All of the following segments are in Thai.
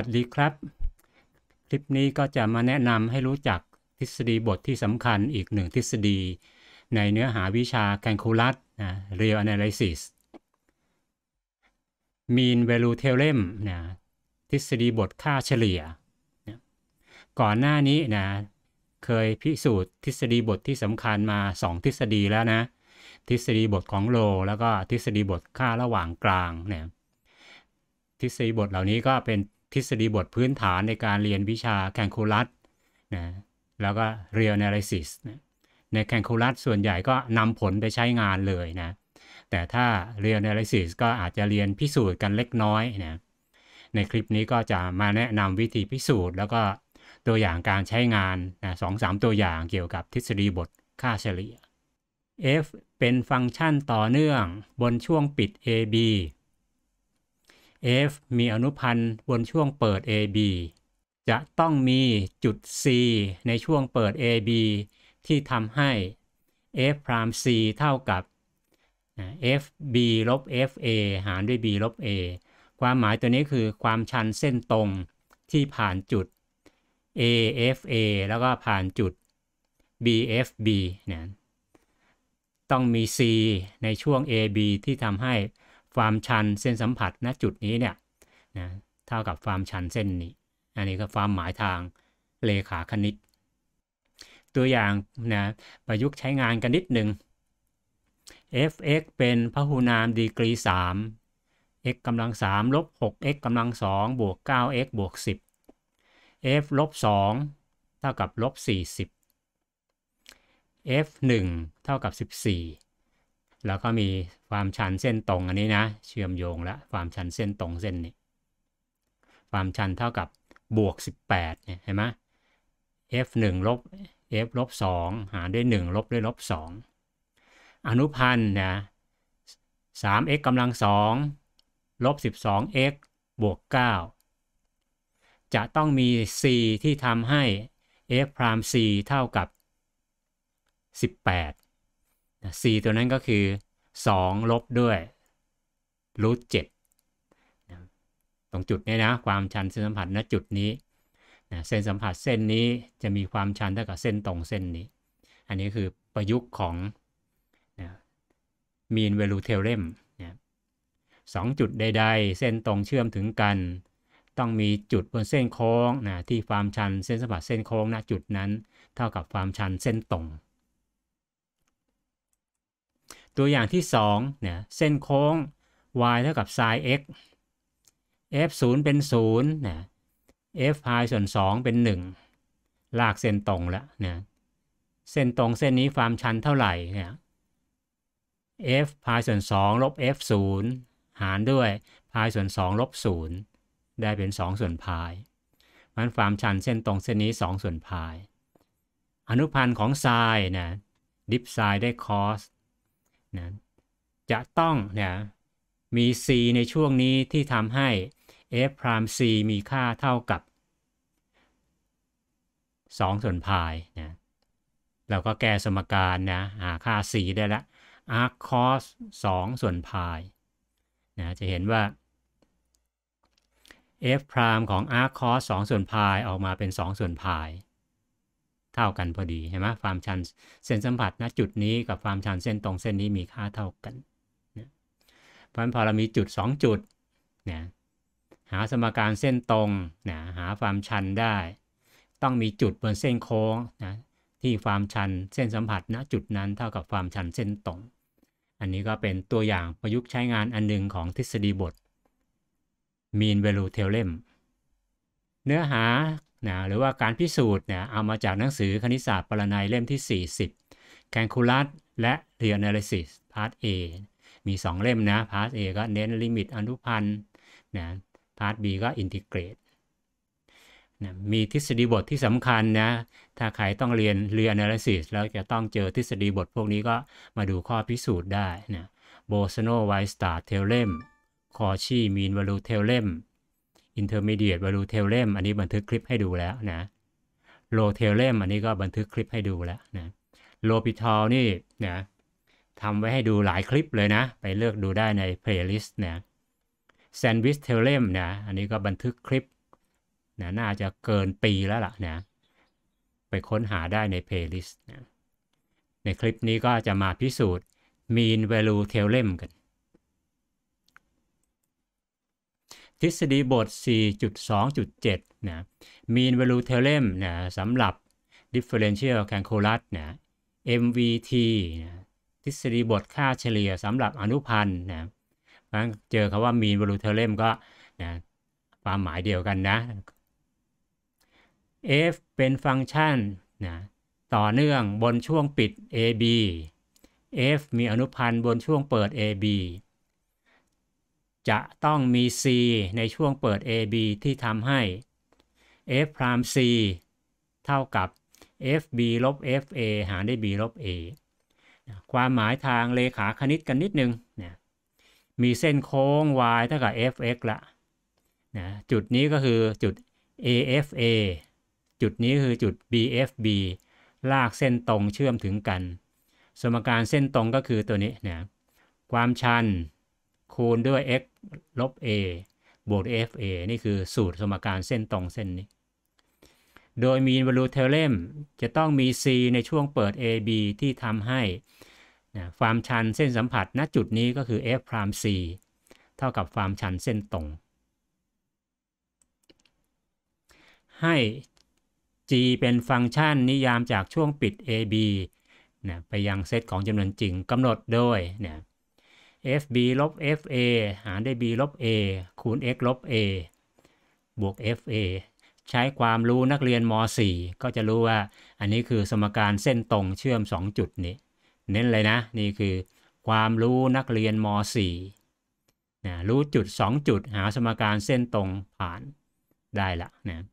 วัสดีครับ คลิปนี้ก็จะมาแนะนำให้รู้จักทฤษฎีบทที่สำคัญอีกหนึ่งทฤษฎีในเนื้อหาวิชาแคลคูลัสนะ real analysis mean value theorem นะทฤษฎีบทค่าเฉลี่ยนะก่อนหน้านี้นะเคยพิสูจน์ทฤษฎีบทที่สำคัญมา 2 ทฤษฎีแล้วนะทฤษฎีบทของโล แล้วก็ทฤษฎีบทค่าระหว่างกลางเนี่ยทฤษฎีบทเหล่านี้ก็เป็นทฤษฎีบทพื้นฐานในการเรียนวิชาแคนคูลัสนะแล้วก็เรียลนาลิซิสในแคนคูลัสส่วนใหญ่ก็นำผลไปใช้งานเลยนะแต่ถ้าเรียลนาลิซิสก็อาจจะเรียนพิสูจน์กันเล็กน้อยนะในคลิปนี้ก็จะมาแนะนำวิธีพิสูจน์แล้วก็ตัวอย่างการใช้งานนะสองสามตัวอย่างเกี่ยวกับทฤษฎีบทค่าเฉลี่ย f เป็นฟังก์ชันต่อเนื่องบนช่วงปิด ab F มีอนุพันธ์บนช่วงเปิด AB จะต้องมีจุด C ในช่วงเปิด AB ที่ทำให้ f พราม c เท่ากับ f b ลบ f a หารด้วย b ลบ a ความหมายตัวนี้คือความชันเส้นตรงที่ผ่านจุด a f a แล้วก็ผ่านจุด b f b นยต้องมี c ในช่วง a b ที่ทำให้ความชันเส้นสัมผัสณจุดนี้เนี่ยนะเท่ากับความชันเส้นนี้ อันนี้ก็ความหมายทางเลขาคณิต ตัวอย่างนะประยุกต์ใช้งานกันนิดหนึ่ง f(x) เป็นพหุนามดีกรี 3 x กำลัง 3 ลบ 6x กำลัง2บวก 9x บวก 10 f ลบ2เท่ากับลบ40 f 1เท่ากับ 14แล้วก็มีความชันเส้นตรงอันนี้นะ เชื่อมโยงละความชันเส้นตรงเส้นนี้ความชันเท่ากับบวก 18เนี่ยเห็นไหม f 1ลบ f ลบ2หารด้วย1ลบด้วยลบ2อนุพันธ์นะ 3x กำลัง2ลบ 12x บวก 9 จะต้องมี c ที่ทำให้ f พราม c เท่ากับ 18 c ตัวนั้นก็คือ 2 ลบด้วยรูทเจตรงจุดนี้นะ ความชันเส้นสัมผัสณจุดนี้ เส้นสัมผัสเส้นนี้จะมีความชันเท่ากับเส้นตรงเส้นนี้ อันนี้คือประยุกต์ของมีนเวลูเทเลมสองจุดใดๆ เส้นตรงเชื่อมถึงกัน ต้องมีจุดบนเส้นโค้งนะที่ความชันเส้นสัมผัสเส้นโค้งณจุดนั้น เท่ากับความชันเส้นตรงตัวอย่างที่2เนี่ย เส้นโค้ง y เท่ากับ sin x f 0 เป็น0นะ f pi ส่วน 2 เป็น 1 ลากเส้นตรงแล้วเนะเส้นตรงเส้นนี้ความชันเท่าไหร่ เนี่ย f pi ส่วน2 ลบ f 0 หารด้วย pi ส่วน 2 ลบ 0 ได้เป็น 2 ส่วน pi มันความชันเส้นตรงเส้นนี้ 2 ส่วน pi อนุพันธ์ของ sin นะดิฟ sin ได้ cos นะจะต้องเนี่ยมี c ในช่วงนี้ที่ทำให้ f พราม c มีค่าเท่ากับ 2 ส่วนพายนะเราก็แก้สมการนะหาค่า c ได้ละ arc cos 2 ส่วนพายนะจะเห็นว่า f พรามของ arc cos 2 ส่วนพายออกมาเป็น 2 ส่วนพายเท่ากันพอดีเห็นไหมความชันเส้นสัมผัสณจุดนี้กับความชันเส้นตรงเส้นนี้มีค่าเท่ากันนะเพราะฉะนั้นพอเรามีจุด 2 จุดนะหาสมการเส้นตรงนะหาความชันได้ ต้องมีจุดบนเส้นโค้งนะที่ความชันเส้นสัมผัสณจุดนั้นเท่ากับความชันเส้นตรง อันนี้ก็เป็นตัวอย่างประยุกต์ใช้งานอันหนึ่งของทฤษฎีบท mean value theorem เนื้อหานะหรือว่าการพิสูจน์เนี่ยเอามาจากหนังสือคณิตศาสตร์ ปรนัยเล่มที่ 40 Calculus และ Reanalysis Part A มี 2เล่มนะ Part A ก็เน้นลิมิตอนุพันธ์นะ Part B ก็อินทิเกรตนะมีทฤษฎีบทที่สำคัญนะถ้าใครต้องเรียนเร r e นอ a ลิซิสแล้วจะต้องเจอทฤษฎีบทพวกนี้ก็มาดูข้อพิสูจน์ได้นะโบสโนไวสตา e r s t เ a s s Theorem c a u c h เลมเ intermediate value theorem อันนี้บันทึกคลิปให้ดูแล้วนะ low theorem อันนี้ก็บันทึกคลิปให้ดูแล้วนะ l o o p i t a l นี่นะทำไว้ให้ดูหลายคลิปเลยนะไปเลือกดูได้ใน playlist นะ Sandwich theorem นะอันนี้ก็บันทึกคลิปนะน่าจะเกินปีแล้วล่ะนะไปค้นหาได้ใน playlist นะในคลิปนี้ก็จะมาพิสูจน์ mean value theorem กันทฤษฎีบท 4.2.7 นะ mean value theorem นะสำหรับ differential calculus นะ MVT นะ ทฤษฎีบทค่าเฉลี่ยสำหรับอนุพันธ์ นะเจอคาว่า mean value theorem ก็ นะ ความหมายเดียวกันนะ f เป็นฟังก์ชัน นะ ต่อเนื่องบนช่วงปิด AB f มีอนุพันธ์บนช่วงเปิด AB จะต้องมี C ในช่วงเปิด AB ที่ทำให้ f พรม c เท่ากับ fb ลบ fa หารด้วย b ลบ a ความหมายทางเลขาคณิตกันนิดนึงนะมีเส้นโค้ง y เท่ากับ fx ละนะจุดนี้ก็คือจุด afa จุดนี้คือจุด bfb ลากเส้นตรงเชื่อมถึงกัน สมการเส้นตรงก็คือตัวนี้นะความชันคูณด้วย x ลบ a บวก fa นี่คือสูตรสมการเส้นตรงเส้นนี้ โดยมีนวลูเทเลม จะต้องมี c ในช่วงเปิด ab ที่ทำให้นะความชันเส้นสัมผัสณจุดนี้ก็คือ f พราม c เท่ากับความชันเส้นตรง ให้ g เป็นฟังก์ชันนิยามจากช่วงปิด ab นะไปยังเซตของจำนวนจริงกำหนดโดยนะ fb ลบ fa หารด้วย b ลบ a คูณ x ลบ a บวก fa ใช้ความรู้นักเรียนม .4 ก็จะรู้ว่าอันนี้คือสมการเส้นตรงเชื่อม 2 จุดนี้เน้นเลยนะนี่คือ ความรู้นักเรียนม .4 นะรู้จุด 2 จุดหาสมการเส้นตรงผ่านได้ละนะ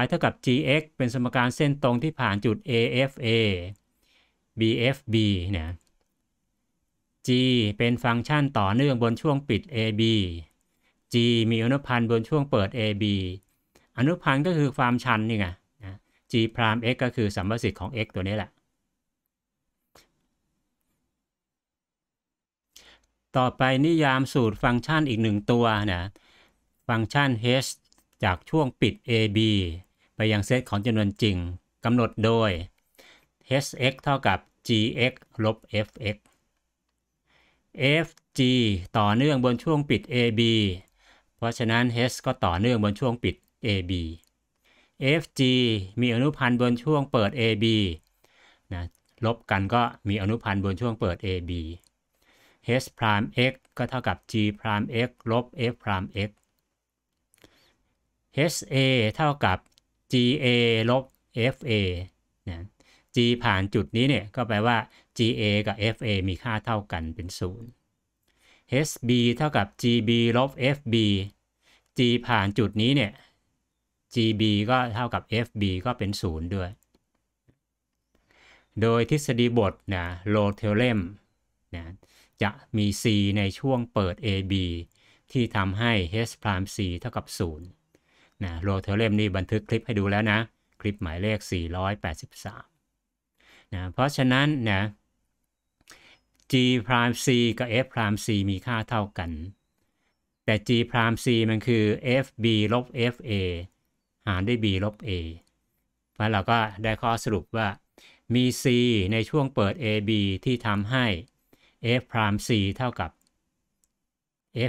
y เท่ากับ gx เป็นสมการเส้นตรงที่ผ่านจุด afa bfb นีย g เป็นฟังก์ชันต่อเนื่องบนช่วงปิด ab g มีอนุพันธ์บนช่วงเปิด ab อนุพันธ์ก็คือความชันนี่ไง g พราม x ก็คือสัมประสิทธิ์ของ x ตัวนี้แหละต่อไปนิยามสูตรฟังก์ชันอีกหนึ่งตัวนะฟังก์ชัน h จากช่วงปิด ab ไปยังเซตของจำนวนจริงกำหนดโดย hx เท่ากับ gx ลบ fx FG ต่อเนื่องบนช่วงปิด AB เพราะฉะนั้น H ก็ต่อเนื่องบนช่วงปิด AB FG มีอนุพันธ์บนช่วงเปิด AB นะ ลบกันก็มีอนุพันธ์บนช่วงเปิด AB h prime x ก็เท่ากับ g prime x ลบ f prime x h a เท่ากับ g a ลบ f a นะ g ผ่านจุดนี้เนี่ยก็แปลว่า GA กับ FA มีค่าเท่ากันเป็น 0 HB เท่ากับ GB ลบ FB G ผ่านจุดนี้เนี่ย GB ก็เท่ากับ FB ก็เป็น0ด้วย โดยทฤษฎีบทนะโลเทเลมนะจะมี C ในช่วงเปิด AB ที่ทำให้ h prime c เท่ากับ0นะโลเทเลมนี่บันทึกคลิปให้ดูแล้วนะ คลิปหมายเลข 483นะเพราะฉะนั้นนะ g พรามกับ f พรามมีค่าเท่ากัน แต่ g พรามมันคือ fb ลบ fa หารด้วย b ลบ a แล้วเราก็ได้ข้อสรุปว่ามี c ในช่วงเปิด ab ที่ทำให้ f พราม c เท่ากับ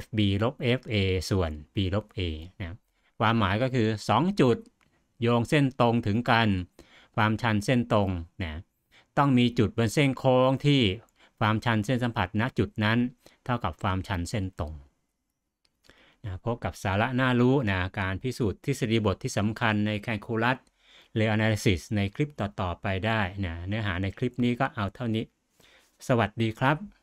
fb ลบ fa ส่วน b ลบ a นะความหมายก็คือ 2 จุดโยงเส้นตรงถึงกันความชันเส้นตรงนะต้องมีจุดบนเส้นโค้งที่ความชันเส้นสัมผัสณจุดนั้นเท่ากับความชันเส้นตรงนะพบกับสาระน่ารู้นะการพิสูจน์ทฤษฎีบทที่สำคัญในแคลคูลัสเรแอ Analysis ในคลิปต่อๆไปได้นะเนื้อหาในคลิปนี้ก็เอาเท่านี้ สวัสดีครับ